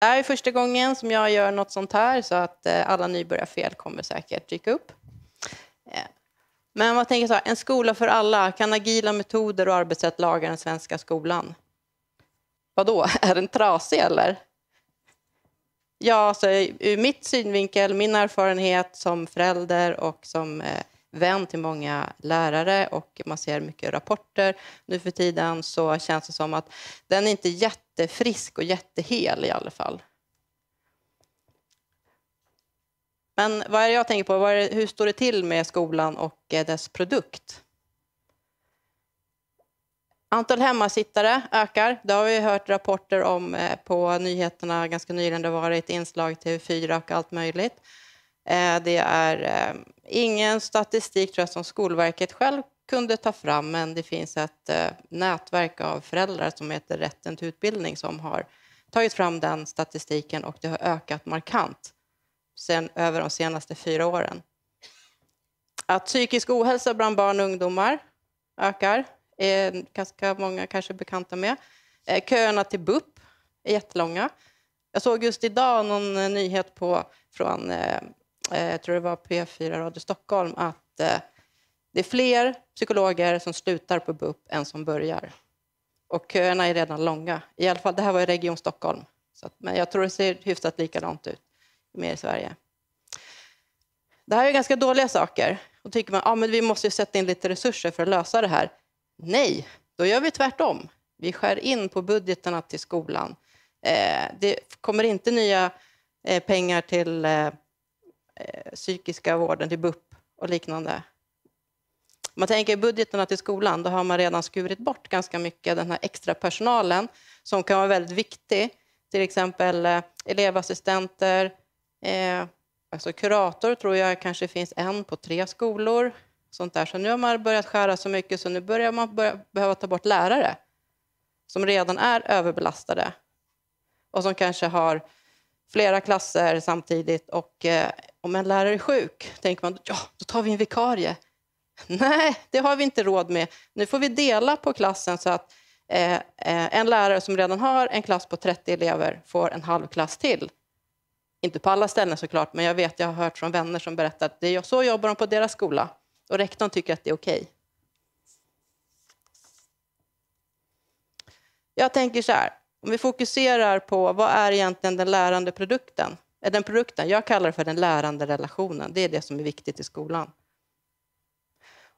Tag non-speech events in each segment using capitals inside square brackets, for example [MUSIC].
Det här är första gången som jag gör något sånt här så att eh, alla nybörjarfel kommer säkert dyka upp. Eh, men man tänker så här, en skola för alla, kan agila metoder och arbetssätt laga den svenska skolan? Vadå, [LAUGHS] är den trasig eller? Ja, alltså, ur mitt synvinkel, min erfarenhet som förälder och som eh, vän till många lärare och man ser mycket rapporter nu för tiden så känns det som att den är inte jättefrisk och jättehel i alla fall. Men vad är det jag tänker på? Det, hur står det till med skolan och eh, dess produkt? Antal hemmasittare ökar. Det har vi hört rapporter om eh, på nyheterna ganska nyligen. Det har varit inslag till TV4 och allt möjligt. Eh, det är eh, ingen statistik tror jag, som Skolverket själv kunde ta fram, men det finns ett eh, nätverk av föräldrar som heter Rätten till utbildning som har tagit fram den statistiken och det har ökat markant sen, över de senaste fyra åren. Att psykisk ohälsa bland barn och ungdomar ökar är ganska många kanske bekanta med. Köerna till BUP är jättelånga. Jag såg just idag någon nyhet på, från Eh, jag tror det var P4 Radio Stockholm, att eh, det är fler psykologer som slutar på BUP än som börjar. Och köerna är redan långa. I alla fall, det här var i Region Stockholm. Så, men jag tror det ser hyfsat likadant ut mer i Sverige. Det här är ganska dåliga saker. Då tycker man att ah, vi måste sätta in lite resurser för att lösa det här. Nej, då gör vi tvärtom. Vi skär in på budgeterna till skolan. Eh, det kommer inte nya eh, pengar till eh, Eh, psykiska vården till BUP och liknande. man tänker i budgetarna till skolan, då har man redan skurit bort ganska mycket den här extra personalen som kan vara väldigt viktig. Till exempel eh, elevassistenter, eh, alltså kurator tror jag kanske finns en på tre skolor. Sånt där. Så nu har man börjat skära så mycket så nu börjar man börja, behöva ta bort lärare som redan är överbelastade och som kanske har flera klasser samtidigt och eh, om en lärare är sjuk, tänker man, ja, då tar vi en vikarie. Nej, det har vi inte råd med. Nu får vi dela på klassen så att eh, eh en lärare som redan har en klass på 30 elever får en halv klass till. Inte på alla ställen såklart, men jag vet, jag har hört från vänner som berättar att det är så jobbar de på deras skola och rektorn tycker att det är okej. Okay. Jag tänker så här, om vi fokuserar på vad är egentligen den lärande produkten? är den produkten. Jag kallar det för den lärande relationen. Det är det som är viktigt i skolan.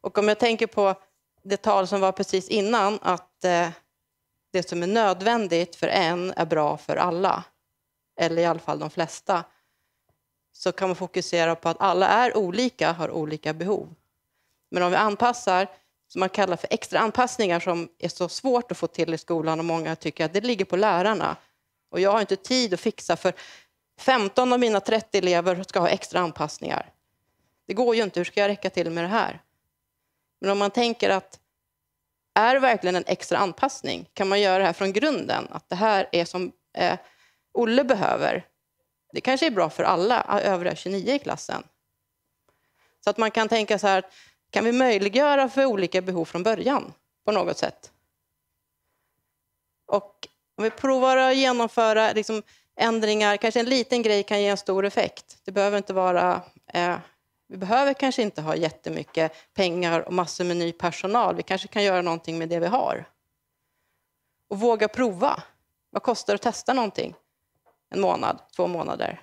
Och om jag tänker på det tal som var precis innan, att eh, det som är nödvändigt för en är bra för alla, eller i alla fall de flesta, så kan man fokusera på att alla är olika, har olika behov. Men om vi anpassar, som man kallar för extra anpassningar som är så svårt att få till i skolan och många tycker att det ligger på lärarna. Och jag har inte tid att fixa för 15 av mina 30 elever ska ha extra anpassningar. Det går ju inte, hur ska jag räcka till med det här? Men om man tänker att är det verkligen en extra anpassning? Kan man göra det här från grunden? Att det här är som eh, Olle behöver. Det kanske är bra för alla övriga 29 i klassen. Så att man kan tänka så här, kan vi möjliggöra för olika behov från början på något sätt? Och om vi provar att genomföra liksom ändringar, kanske en liten grej kan ge en stor effekt. Det behöver inte vara eh, vi behöver kanske inte ha jättemycket pengar och massor med ny personal. Vi kanske kan göra någonting med det vi har. Och våga prova. Vad kostar det att testa någonting? En månad, två månader.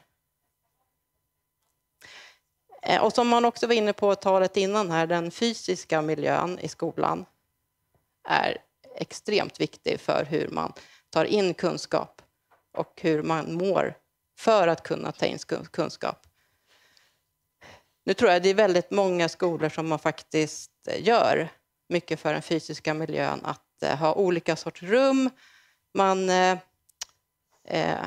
Eh, och som man också var inne på talet innan här, den fysiska miljön i skolan är extremt viktig för hur man tar in kunskap och hur man mår för att kunna ta in kunskap. Nu tror jag det är väldigt många skolor som man faktiskt eh, gör mycket för den fysiska miljön, att eh, ha olika sorts rum. Man eh, eh,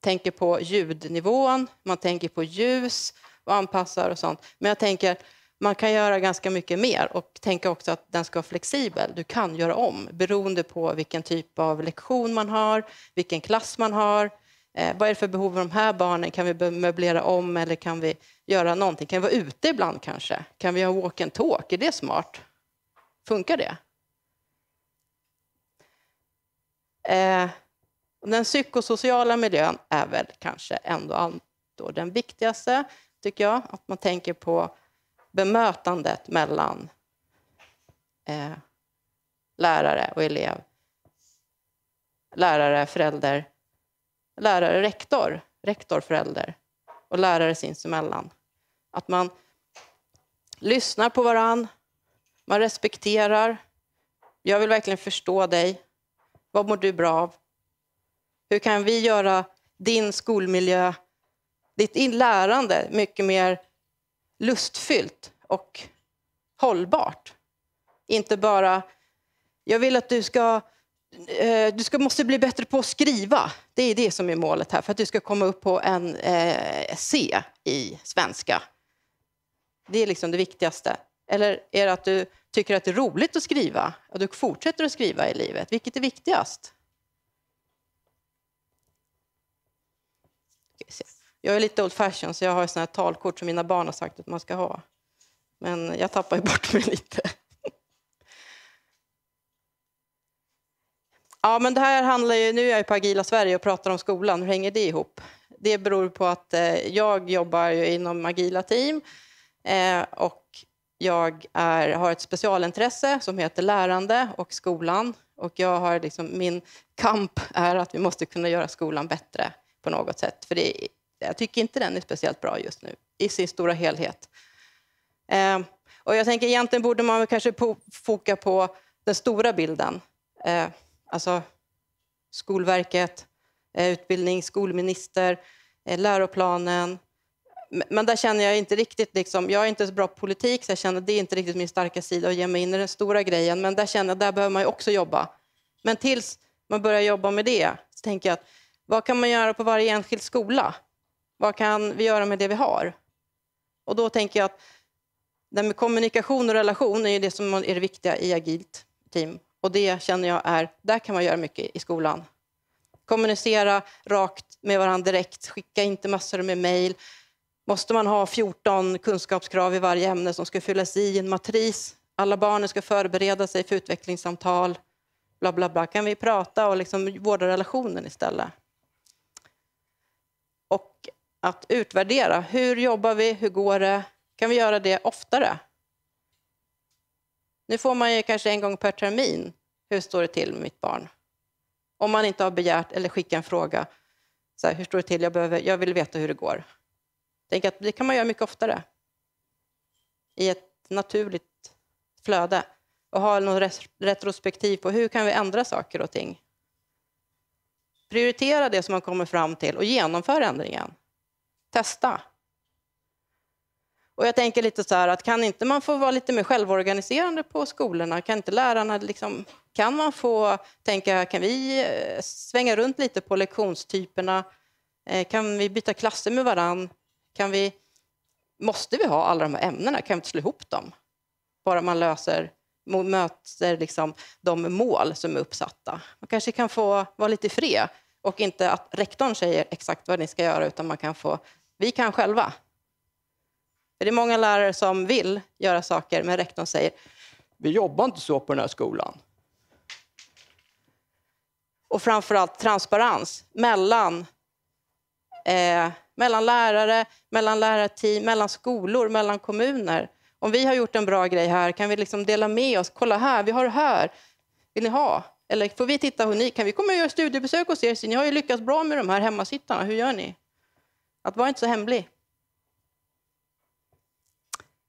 tänker på ljudnivån, man tänker på ljus och anpassar och sånt. Men jag tänker, man kan göra ganska mycket mer och tänka också att den ska vara flexibel. Du kan göra om beroende på vilken typ av lektion man har, vilken klass man har. Eh, vad är det för behov av de här barnen? Kan vi möblera om eller kan vi göra någonting? Kan vi vara ute ibland kanske? Kan vi ha walk and talk? Är det smart? Funkar det? Eh, den psykosociala miljön är väl kanske ändå den viktigaste, tycker jag. Att man tänker på bemötandet mellan eh, lärare och elev. Lärare, förälder, lärare, rektor, rektor, förälder och lärare sinsemellan. Att man lyssnar på varann, man respekterar. Jag vill verkligen förstå dig. Vad mår du bra av? Hur kan vi göra din skolmiljö, ditt lärande mycket mer lustfyllt och hållbart. Inte bara, jag vill att du ska, eh, du ska, måste bli bättre på att skriva. Det är det som är målet här, för att du ska komma upp på en eh, C i svenska. Det är liksom det viktigaste. Eller är det att du tycker att det är roligt att skriva och du fortsätter att skriva i livet? Vilket är viktigast? Jag är lite old fashion så jag har sådana här talkort som mina barn har sagt att man ska ha. Men jag tappar ju [LAUGHS] bort mig lite. Ja, men det här handlar ju, nu är jag på Agila Sverige och pratar om skolan, hur hänger det ihop? Det beror på att eh, jag jobbar inom agila team eh, och jag är, har ett specialintresse som heter lärande och skolan. Och jag har liksom, min kamp är att vi måste kunna göra skolan bättre på något sätt. För det jag tycker inte den är speciellt bra just nu i sin stora helhet. Eh, och jag tänker egentligen borde man kanske po- foka på den stora bilden. Eh, alltså Skolverket, eh, utbildning, skolminister, eh, läroplanen. Men där känner jag inte riktigt, liksom, jag är inte så bra på politik, så jag känner det är inte riktigt min starka sida att ge mig in i den stora grejen. Men där känner jag, där behöver man ju också jobba. Men tills man börjar jobba med det, så tänker jag att vad kan man göra på varje enskild skola? Vad kan vi göra med det vi har? Och då tänker jag att det med kommunikation och relation är det som är det viktiga i agilt team. Och det känner jag är, där kan man göra mycket i skolan. Kommunicera rakt med varandra direkt, skicka inte massor med mejl. Måste man ha 14 kunskapskrav i varje ämne som ska fyllas i en matris? Alla barnen ska förbereda sig för utvecklingssamtal. Bla, bla, bla. Kan vi prata och liksom vårda relationen istället? Och att utvärdera. Hur jobbar vi? Hur går det? Kan vi göra det oftare? Nu får man ju kanske en gång per termin. Hur står det till med mitt barn? Om man inte har begärt eller skickat en fråga. Så här, hur står det till? Jag, behöver, jag vill veta hur det går. Tänk att det kan man göra mycket oftare. I ett naturligt flöde. Och ha något retrospektiv på hur kan vi ändra saker och ting. Prioritera det som man kommer fram till och genomför ändringen. Testa. Och jag tänker lite så här att kan inte man få vara lite mer självorganiserande på skolorna? Kan inte lärarna liksom, kan man få tänka, kan vi eh, svänga runt lite på lektionstyperna? Eh, kan vi byta klasser med varann? Kan vi, måste vi ha alla de här ämnena? Kan vi inte slå ihop dem? Bara man löser, möter liksom de mål som är uppsatta. Man kanske kan få vara lite fri och inte att rektorn säger exakt vad ni ska göra utan man kan få vi kan själva. För det är många lärare som vill göra saker, men rektorn säger vi jobbar inte så på den här skolan. Och framför allt transparens mellan, eh, mellan lärare, mellan lärarteam, mellan skolor, mellan kommuner. Om vi har gjort en bra grej här, kan vi liksom dela med oss? Kolla här, vi har det här. Vill ni ha? Eller får vi titta hur ni kan? Vi kommer att göra studiebesök hos er. Ni har ju lyckats bra med de här hemmasittarna. Hur gör ni? Att vara inte så hemlig.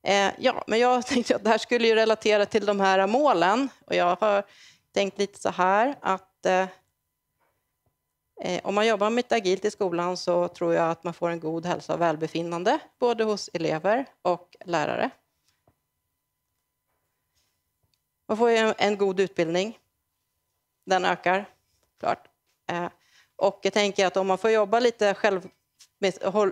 Eh, ja, men jag [LAUGHS] tänkte att det här skulle ju relatera till de här målen och jag har tänkt lite så här att eh, eh om man jobbar med agilt i skolan så tror jag att man får en god hälsa och välbefinnande både hos elever och lärare. Man får en, en god utbildning. Den ökar, klart. Eh, och jag tänker att om man får jobba lite själv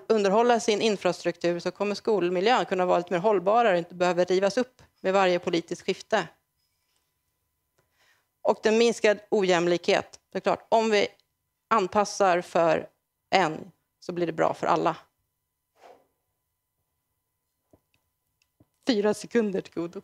underhålla sin infrastruktur så kommer skolmiljön kunna vara lite mer hållbarare och inte behöva rivas upp med varje politiskt skifte. Och den minskad ojämlikhet, såklart. Om vi anpassar för en så blir det bra för alla. Fyra sekunder till godo.